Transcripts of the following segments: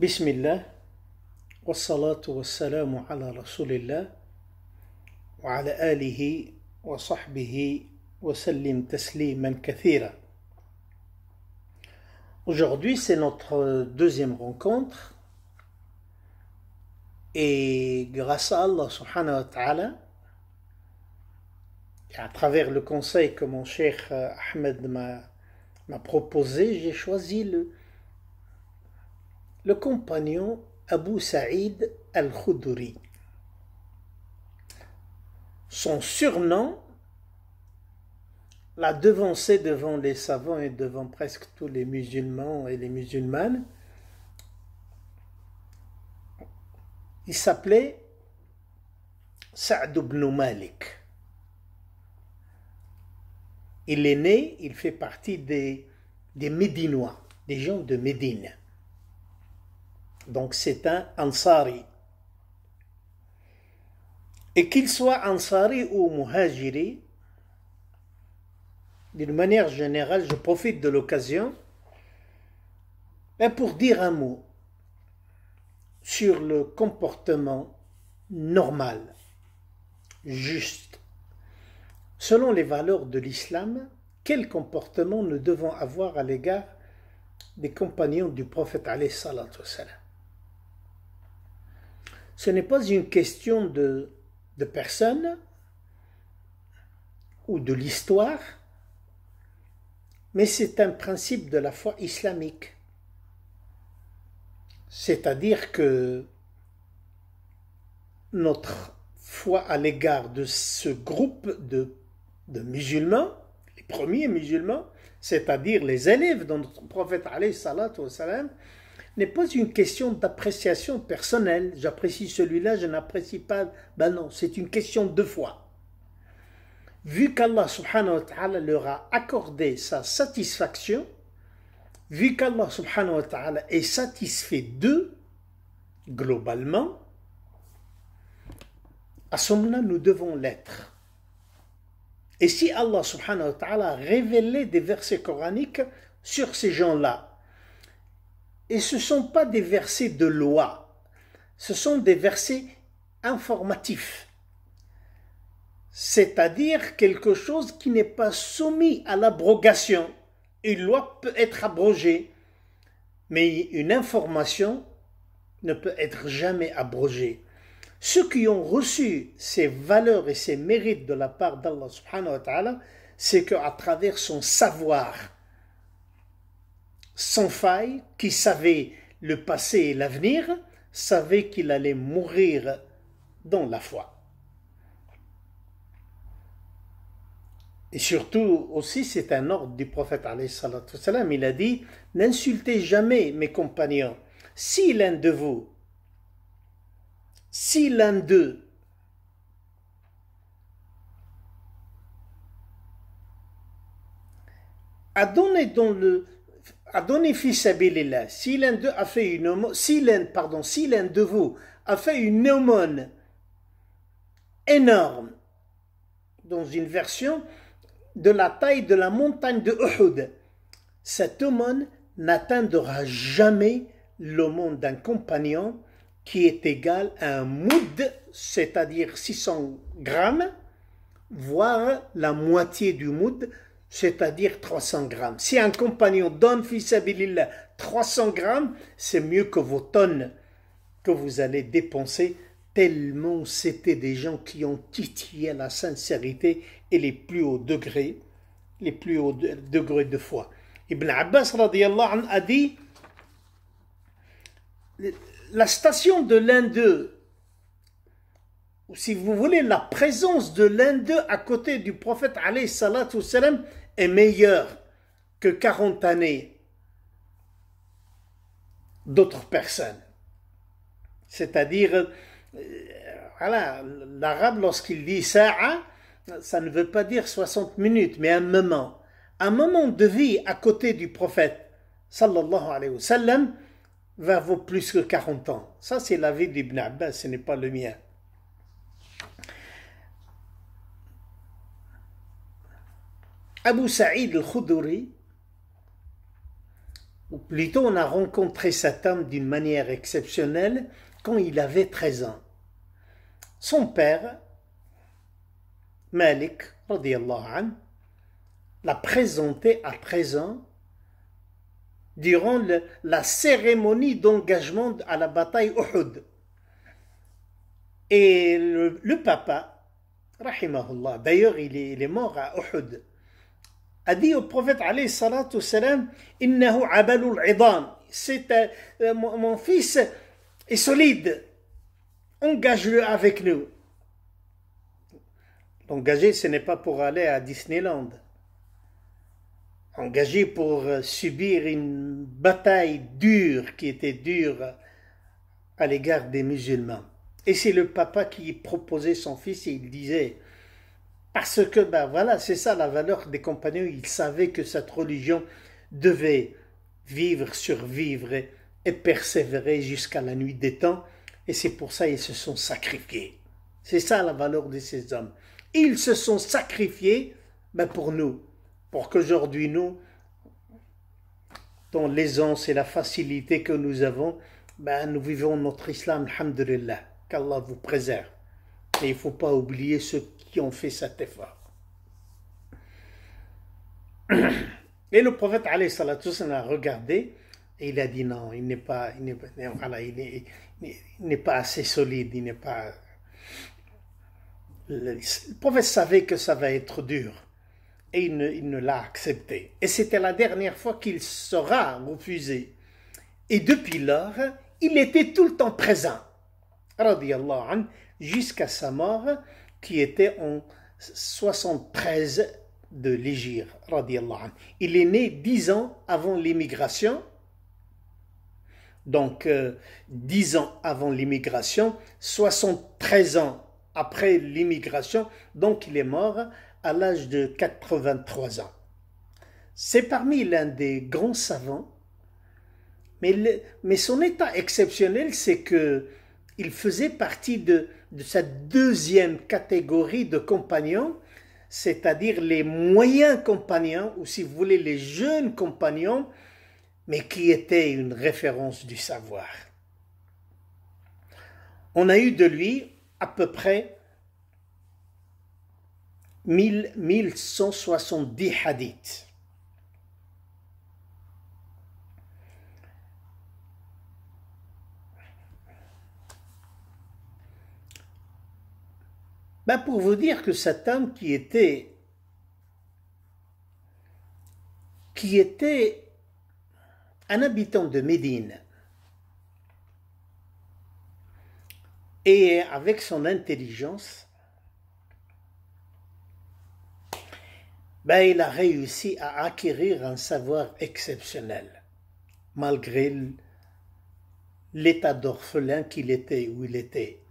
Bismillah بسم الله والصلاة wa على رسول الله وعلى آله wa وسلم تسليما كثيرا Aujourd'hui, c'est notre deuxième rencontre et grâce à Allah subhanahu wa ta'ala à travers le conseil que mon cher euh, Ahmed m'a proposé, j'ai choisi le, le compagnon Abu Saïd al-Khudri. Son surnom l'a devancé devant les savants et devant presque tous les musulmans et les musulmanes. Il s'appelait Saad ibn Malik. Il est né, il fait partie des, des Médinois, des gens de Médine. Donc c'est un Ansari. Et qu'il soit Ansari ou Muhajiri, d'une manière générale, je profite de l'occasion ben, pour dire un mot sur le comportement normal, juste. Selon les valeurs de l'islam, quel comportement nous devons avoir à l'égard des compagnons du prophète alayhi ce n'est pas une question de, personne ou de l'histoire, mais c'est un principe de la foi islamique. C'est-à-dire que notre foi à l'égard de ce groupe de, musulmans, les premiers musulmans, c'est-à-dire les élèves de notre prophète, salam, n'est pas une question d'appréciation personnelle. J'apprécie celui-là, je n'apprécie pas. Ben non, c'est une question de foi. Vu qu'Allah subhanahu wa ta'ala leur a accordé sa satisfaction, vu qu'Allah subhanahu wa ta'ala est satisfait d'eux, globalement, à ce moment-là, nous devons l'être. Et si Allah subhanahu wa ta'ala a révélé des versets coraniques sur ces gens-là, et ce ne sont pas des versets de loi, ce sont des versets informatifs, c'est-à-dire quelque chose qui n'est pas soumis à l'abrogation. Une loi peut être abrogée, mais une information ne peut être jamais abrogée. Ceux qui ont reçu ces valeurs et ces mérites de la part d'Allah subhanahu wa ta'ala, c'est qu'à travers son savoir, sans faille, qui savait le passé et l'avenir, savait qu'il allait mourir dans la foi. Et surtout aussi, c'est un ordre du prophète. Il a dit, n'insultez jamais mes compagnons. Si l'un de vous, si l'un d'eux a donné dans le si l'un a fait une si l'un, pardon, si l'un de vous a fait une aumône énorme, dans une version de la taille de la montagne de Uhud, cette aumône n'atteindra jamais l'aumône d'un compagnon qui est égal à un moud, c'est-à-dire 600 grammes, voire la moitié du moud, c'est-à-dire 300 grammes. Si un compagnon donne, fils 300 grammes, c'est mieux que vos tonnes que vous allez dépenser, tellement c'était des gens qui ont titillé la sincérité et les plus hauts degrés, les plus hauts degrés de foi. Ibn Abbas a dit la station de l'un d'eux, ou si vous voulez, la présence de l'un d'eux à côté du prophète, salam, est meilleur que 40 années d'autres personnes. C'est-à-dire, euh, voilà, l'arabe, lorsqu'il dit ça hein, ça ne veut pas dire 60 minutes, mais un moment. Un moment de vie à côté du prophète, sallallahu alayhi wa sallam, va vaut plus que 40 ans. Ça, c'est l'avis d'Ibn Abbas, ce n'est pas le mien. Abu Saïd al-Khuduri, ou plutôt on a rencontré cet homme d'une manière exceptionnelle quand il avait 13 ans. Son père, Malik, l'a présenté à 13 ans durant la cérémonie d'engagement à la bataille Uhud. Et le, papa, rahimahullah, d'ailleurs il est, il est mort à Uhud, a dit au prophète Innahu abalul idan. Euh, euh, mon fils est solide. Engage-le avec nous. Engager, ce n'est pas pour aller à Disneyland. engager pour euh, subir une bataille dure qui était dure à l'égard des musulmans. Et c'est le papa qui proposait son fils et il disait parce que, ben voilà, c'est ça la valeur des compagnons. Ils savaient que cette religion devait vivre, survivre et persévérer jusqu'à la nuit des temps. Et c'est pour ça qu'ils se sont sacrifiés. C'est ça la valeur de ces hommes. Ils se sont sacrifiés ben, pour nous, pour qu'aujourd'hui nous, dans l'aisance et la facilité que nous avons, ben, nous vivons notre islam, alhamdulillah. Qu'Allah vous préserve. Et il ne faut pas oublier ceux qui ont fait cet effort. Et le prophète a regardé et il a dit non, il n'est pas, n'est pas, assez solide, il n'est pas. Le, prophète savait que ça va être dur et il ne, l'a accepté. Et c'était la dernière fois qu'il sera refusé. Et depuis lors, il était tout le temps présent jusqu'à sa mort, qui était en 73 de l'Égypte. Il est né dix ans avant l'immigration. Donc, euh, dix ans avant l'immigration, 73 ans après l'immigration, donc il est mort à l'âge de 83 ans. C'est parmi l'un des grands savants, mais, mais son état exceptionnel, c'est que il faisait partie de de cette deuxième catégorie de compagnons, c'est-à-dire les moyens compagnons, ou si vous voulez les jeunes compagnons, mais qui étaient une référence du savoir. On a eu de lui à peu près 1170 hadiths. Ben, pour vous dire que cet homme qui était, qui était un habitant de Médine, et avec son intelligence, ben il a réussi à acquérir un savoir exceptionnel, malgré l'état d'orphelin qu'il était où il était.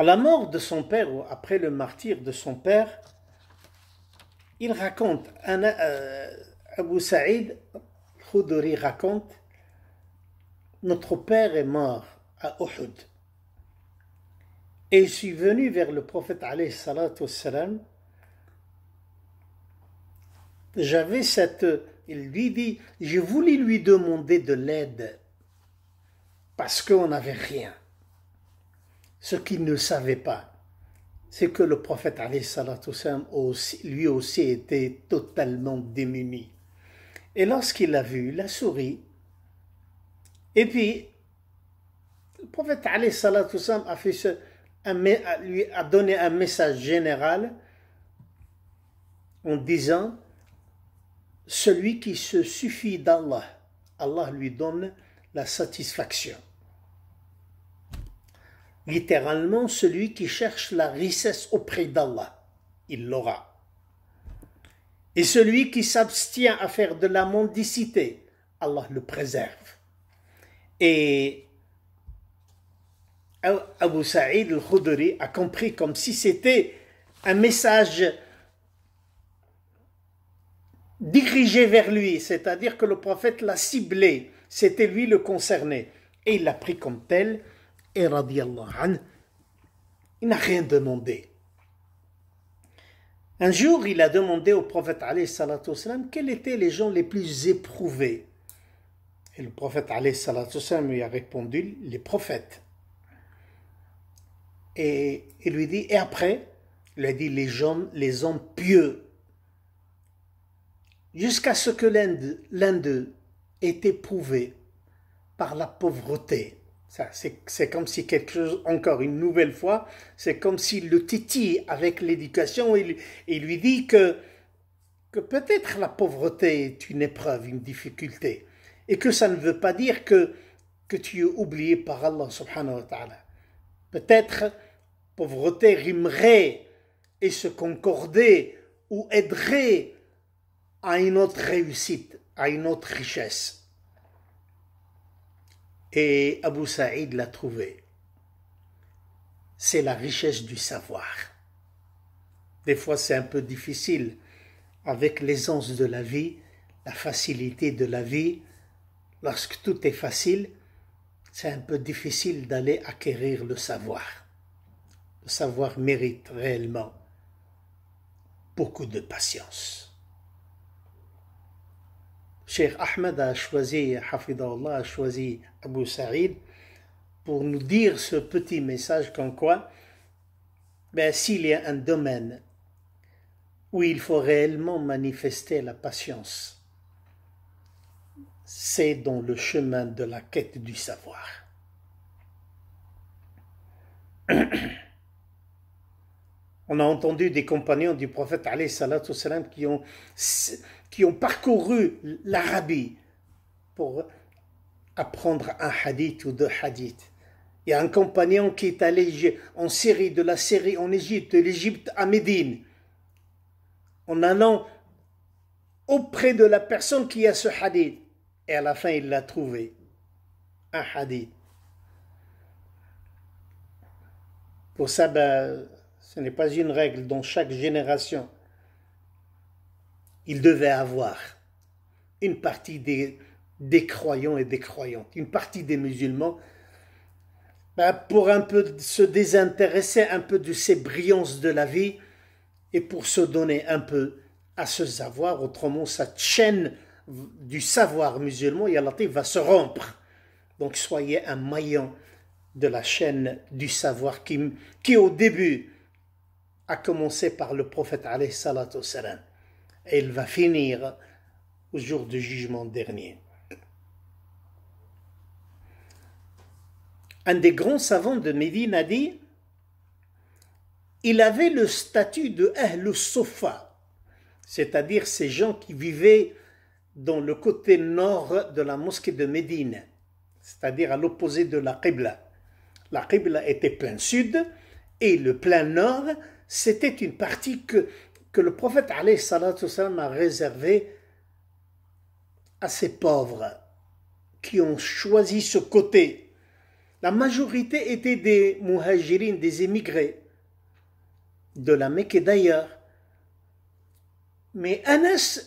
À la mort de son père ou après le martyre de son père, il raconte, euh, Abu Saïd Khoudri raconte, notre père est mort à Uhud. Et je suis venu vers le prophète alayhi salam. J'avais cette. Il lui dit Je voulais lui demander de l'aide parce qu'on n'avait rien. Ce qu'il ne savait pas, c'est que le prophète Ali lui aussi était totalement démuni. Et lorsqu'il a vu, la souris, Et puis, le prophète a, fait ce, lui a donné un message général en disant Celui qui se suffit d'Allah, Allah lui donne la satisfaction littéralement celui qui cherche la richesse auprès d'Allah, il l'aura. Et celui qui s'abstient à faire de la mendicité, Allah le préserve. Et Abu Sa'id al-Khudri a compris comme si c'était un message dirigé vers lui, c'est-à-dire que le prophète l'a ciblé, c'était lui le concerné, et il l'a pris comme tel, et il n'a rien demandé. Un jour, il a demandé au prophète quels étaient les gens les plus éprouvés. Et le prophète lui a répondu les prophètes. Et il lui dit, et après, il a dit les hommes, les hommes pieux. Jusqu'à ce que l'un d'eux ait éprouvé par la pauvreté. C'est comme si quelque chose, encore une nouvelle fois, c'est comme s'il le Titi avec l'éducation il lui dit que, que peut-être la pauvreté est une épreuve, une difficulté, et que ça ne veut pas dire que, que tu es oublié par Allah subhanahu wa ta'ala. Peut-être pauvreté rimerait et se concorder ou aiderait à une autre réussite, à une autre richesse et Abu Saïd l'a trouvé. C'est la richesse du savoir. Des fois, c'est un peu difficile. Avec l'aisance de la vie, la facilité de la vie, lorsque tout est facile, c'est un peu difficile d'aller acquérir le savoir. Le savoir mérite réellement beaucoup de patience. Cheikh Ahmed a choisi, Allah a choisi Abu Saïd pour nous dire ce petit message qu'en quoi, ben, s'il y a un domaine où il faut réellement manifester la patience, c'est dans le chemin de la quête du savoir. On a entendu des compagnons du prophète qui ont qui ont parcouru l'Arabie pour apprendre un hadith ou deux hadiths. Il y a un compagnon qui est allé en Syrie, de la Syrie en Égypte, de l'Égypte à Médine, en allant auprès de la personne qui a ce hadith. Et à la fin, il l'a trouvé. Un hadith. Pour ça, ben, ce n'est pas une règle dans chaque génération il devait avoir une partie des, croyants et des croyantes, une partie des musulmans, ben, pour un peu se désintéresser un peu de ces brillances de la vie et pour se donner un peu à ce savoir, autrement sa chaîne du savoir musulman, Yalati, va se rompre. Donc soyez un maillon de la chaîne du savoir qui, qui au début a commencé par le prophète alayhi salatu salam elle va finir au jour du jugement dernier. Un des grands savants de Médine a dit il avait le statut de le Sofa, c'est-à-dire ces gens qui vivaient dans le côté nord de la mosquée de Médine, c'est-à-dire à, à l'opposé de la Qibla. La Qibla était plein sud et le plein nord, c'était une partie que que le prophète a réservé à ces pauvres qui ont choisi ce côté. La majorité était des muhajirines, des émigrés de la Mecque et d'ailleurs. Mais Anas,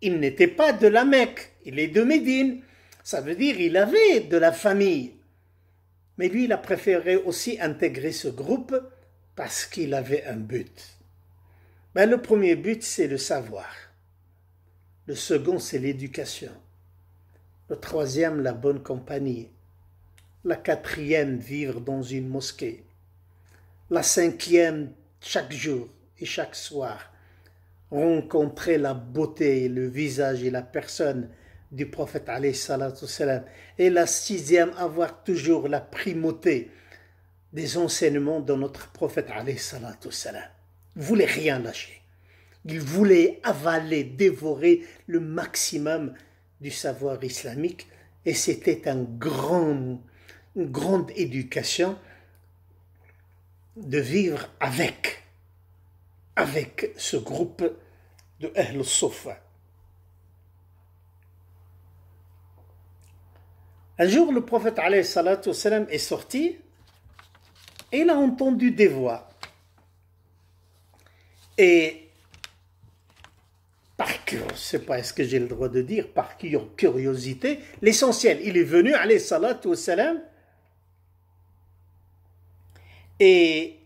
il n'était pas de la Mecque, il est de Médine. Ça veut dire il avait de la famille. Mais lui, il a préféré aussi intégrer ce groupe parce qu'il avait un but. Ben, le premier but, c'est le savoir. Le second, c'est l'éducation. Le troisième, la bonne compagnie. La quatrième, vivre dans une mosquée. La cinquième, chaque jour et chaque soir, rencontrer la beauté, le visage et la personne du prophète et la sixième, avoir toujours la primauté des enseignements de notre prophète voulait rien lâcher. Il voulait avaler, dévorer le maximum du savoir islamique et c'était une grande éducation de vivre avec, avec ce groupe de Ahl Sofa. Un jour, le prophète est sorti et il a entendu des voix. Et par curiosité, je sais pas est-ce que j'ai le droit de dire, par curiosité, l'essentiel, il est venu, alayhi salatu salam, et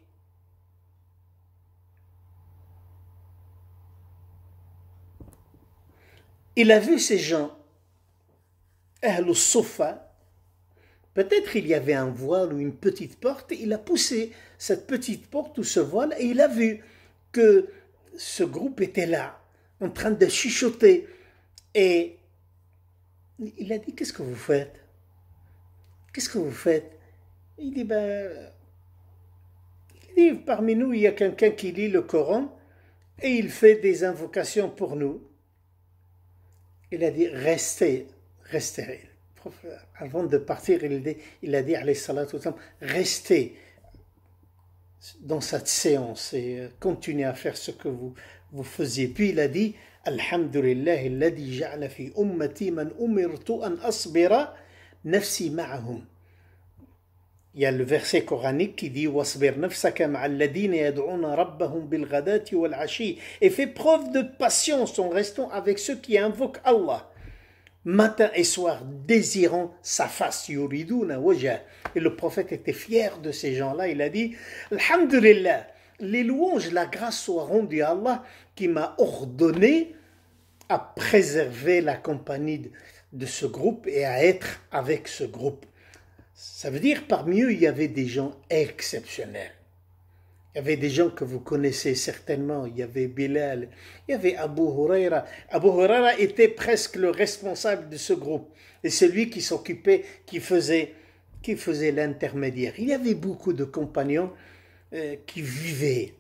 il a vu ces gens, le Sofa, peut-être il y avait un voile ou une petite porte, il a poussé cette petite porte ou ce voile et il a vu que ce groupe était là, en train de chuchoter. Et il a dit, qu'est-ce que vous faites Qu'est-ce que vous faites Il dit, ben... Il parmi nous, il y a quelqu'un qui lit le Coran et il fait des invocations pour nous. Il a dit, restez, restez. Avant de partir, il, dit, il a dit, restez dans cette séance et euh, continuez à faire ce que vous, vous faisiez. Puis il a dit Alhamdulillah, Il y a le verset coranique qui dit et fait preuve de patience en restant avec ceux qui invoquent Allah matin et soir, désirant sa face, Et le prophète était fier de ces gens-là. Il a dit, Alhamdulillah, les louanges, la grâce soit rendue à Allah qui m'a ordonné à préserver la compagnie de ce groupe et à être avec ce groupe. Ça veut dire parmi eux, il y avait des gens exceptionnels. Il y avait des gens que vous connaissez certainement. Il y avait Bilal, il y avait Abu Huraira. Abu Huraira était presque le responsable de ce groupe. Et c'est lui qui s'occupait, qui faisait, qui faisait l'intermédiaire. Il y avait beaucoup de compagnons euh, qui vivaient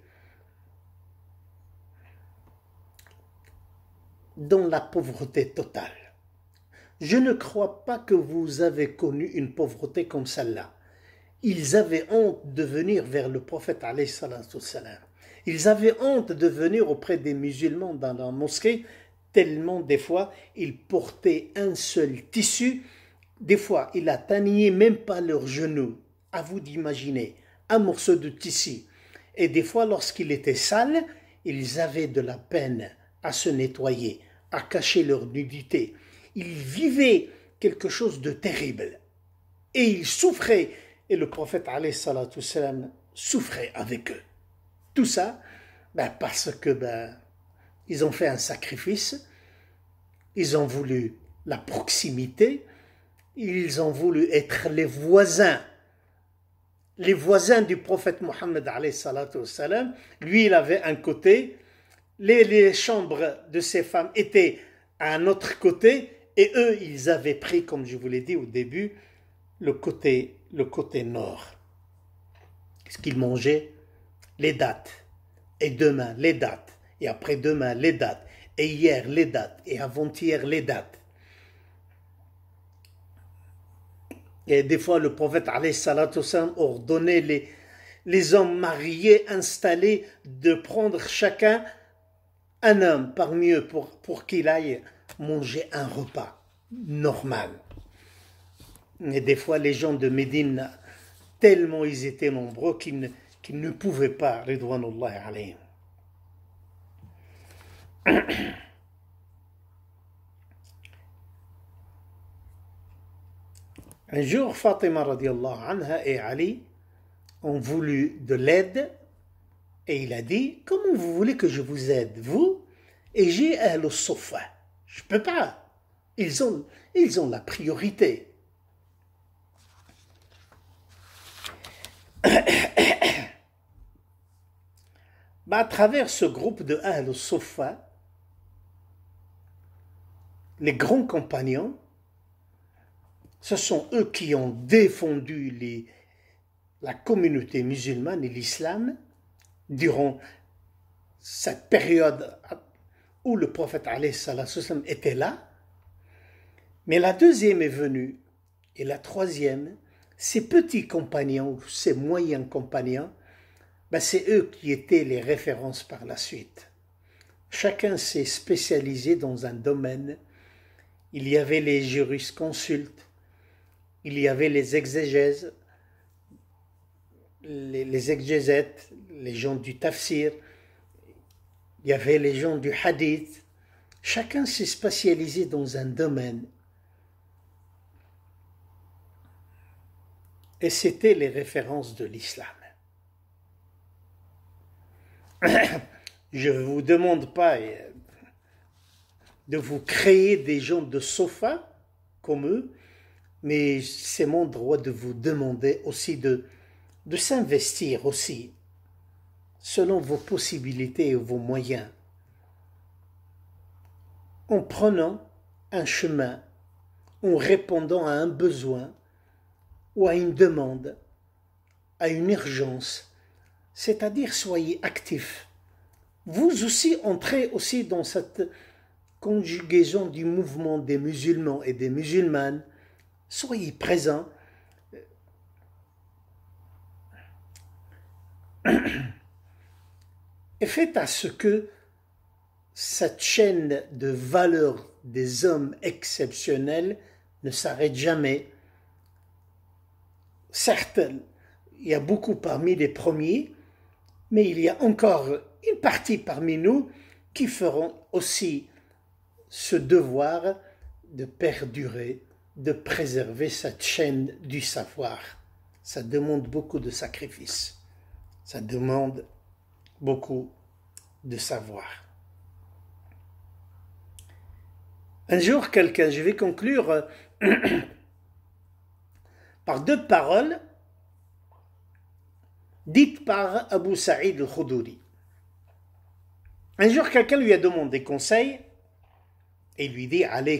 dans la pauvreté totale. Je ne crois pas que vous avez connu une pauvreté comme celle-là ils avaient honte de venir vers le prophète Ils avaient honte de venir auprès des musulmans dans la mosquée, tellement des fois ils portaient un seul tissu, des fois ils n'atteignaient même pas leurs genoux. À vous d'imaginer, un morceau de tissu. Et des fois, lorsqu'il était sale, ils avaient de la peine à se nettoyer, à cacher leur nudité. Ils vivaient quelque chose de terrible. Et ils souffraient et le prophète salam souffrait avec eux. Tout ça ben, parce que ben, ils ont fait un sacrifice, ils ont voulu la proximité, ils ont voulu être les voisins. Les voisins du prophète Mohammed salam. Lui, il avait un côté, les, chambres de ses femmes étaient à un autre côté, et eux, ils avaient pris, comme je vous l'ai dit au début, le côté le côté nord. Ce qu'il mangeait, les dates. Et demain, les dates. Et après-demain, les dates. Et hier, les dates. Et avant-hier, les dates. Et des fois, le prophète salam ordonnait les, les hommes mariés, installés, de prendre chacun un homme parmi eux pour, pour qu'il aille manger un repas normal. Et des fois, les gens de Médine, tellement ils étaient nombreux qu'ils ne, pouvaient pas, Ridwanullah Un jour, Fatima anha et Ali ont voulu de l'aide et il a dit Comment vous voulez que je vous aide, vous et j'ai le sofa Je peux pas. Ils ont, ils ont la priorité. à travers ce groupe de Ahl Sofa, les grands compagnons, ce sont eux qui ont défendu les, la communauté musulmane et l'islam durant cette période où le prophète était là. Mais la deuxième est venue, et la troisième, ses petits compagnons, ses moyens compagnons, ben, c'est eux qui étaient les références par la suite. Chacun s'est spécialisé dans un domaine. Il y avait les jurisconsultes, il y avait les exégèses, les, les exégètes, les gens du tafsir, il y avait les gens du hadith. Chacun s'est spécialisé dans un domaine. Et c'était les références de l'islam. je ne vous demande pas euh, de vous créer des gens de sofa comme eux, mais c'est mon droit de vous demander aussi de, de s'investir aussi, selon vos possibilités et vos moyens, en prenant un chemin, en répondant à un besoin ou à une demande, à une urgence, c'est-à-dire soyez actifs. Vous aussi entrez aussi dans cette conjugaison du mouvement des musulmans et des musulmanes. Soyez présents. Et faites à ce que cette chaîne de valeur des hommes exceptionnels ne s'arrête jamais. Certes, il y a beaucoup parmi les premiers mais il y a encore une partie parmi nous qui feront aussi ce devoir de perdurer, de préserver cette chaîne du savoir. Ça demande beaucoup de sacrifices. Ça demande beaucoup de savoir. Un jour, quelqu'un, je vais conclure par deux paroles dite par Abu Saïd al Un jour, quelqu'un lui a demandé conseil et lui dit Allah.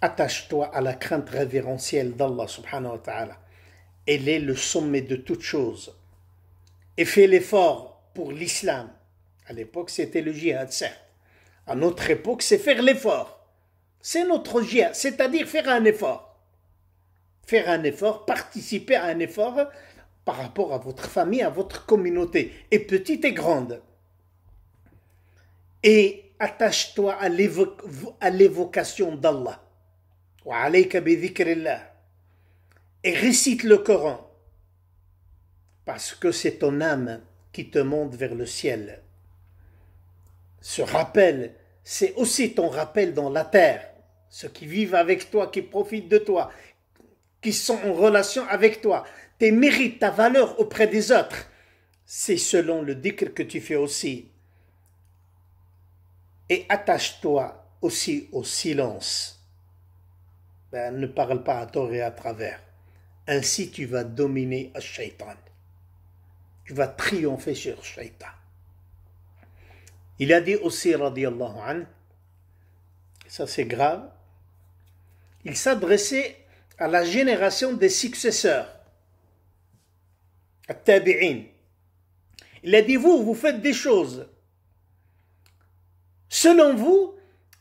Attache-toi à la crainte révérentielle d'Allah subhanahu wa ta'ala. Elle est le sommet de toutes choses. Et fais l'effort pour l'islam. À l'époque, c'était le jihad, certes. À notre époque, c'est faire l'effort. C'est notre jihad, c'est-à-dire faire un effort faire un effort, participer à un effort par rapport à votre famille, à votre communauté, et petite et grande. Et attache-toi à l'évocation d'Allah. Et récite le Coran, parce que c'est ton âme qui te monte vers le ciel. Ce rappel, c'est aussi ton rappel dans la terre. Ceux qui vivent avec toi, qui profitent de toi, qui sont en relation avec toi, tes mérites, ta valeur auprès des autres, c'est selon le dhikr que tu fais aussi. Et attache-toi aussi au silence. Ben, ne parle pas à tort et à travers. Ainsi, tu vas dominer le shaitan. Tu vas triompher sur le Il a dit aussi, radiallahu ça c'est grave, il s'adressait à la génération des successeurs. Il a dit, vous, vous faites des choses. Selon vous,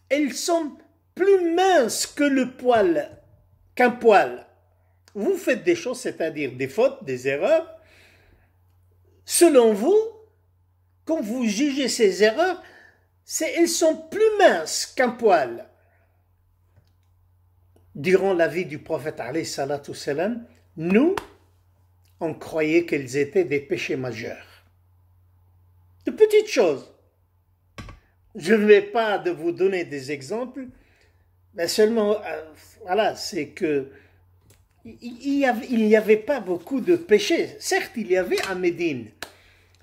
elles sont plus minces que le poil, qu'un poil. Vous faites des choses, c'est-à-dire des fautes, des erreurs. Selon vous, quand vous jugez ces erreurs, c'est elles sont plus minces qu'un poil durant la vie du prophète, nous, on croyait qu'ils étaient des péchés majeurs. De petites choses. Je ne vais pas de vous donner des exemples, mais seulement, euh, voilà, c'est que il n'y avait, avait, pas beaucoup de péchés. Certes, il y avait à Médine,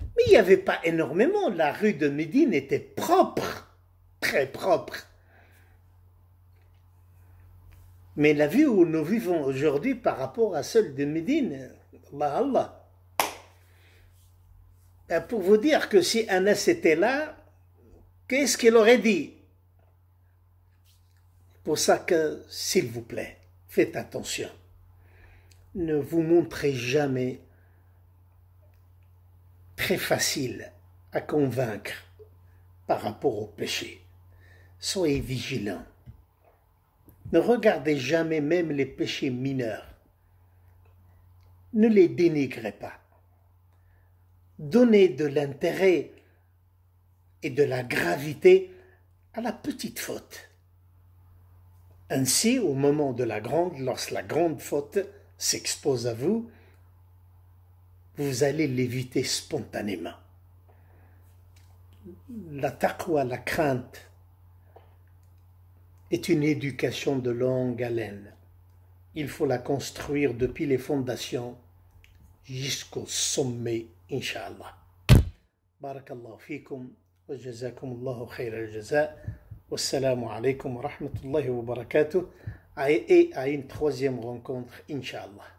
mais il n'y avait pas énormément. La rue de Médine était propre, très propre. Mais la vie où nous vivons aujourd'hui par rapport à celle de Médine, bah, Allah, Allah. Ben, pour vous dire que si Anas était là, qu'est-ce qu'il aurait dit Pour ça que, s'il vous plaît, faites attention. Ne vous montrez jamais très facile à convaincre par rapport au péché. Soyez vigilant. Ne regardez jamais même les péchés mineurs. Ne les dénigrez pas. Donnez de l'intérêt et de la gravité à la petite faute. Ainsi, au moment de la grande, lorsque la grande faute s'expose à vous, vous allez l'éviter spontanément. La taqwa, la crainte, est une éducation de longue haleine. Il faut la construire depuis les fondations jusqu'au sommet, Inch'Allah. Barakallahu fikum wa jazakum Allahu al jaza. Wassalamu alaikum wa rahmatullahi wa barakatuh. Et à une troisième rencontre, Inch'Allah.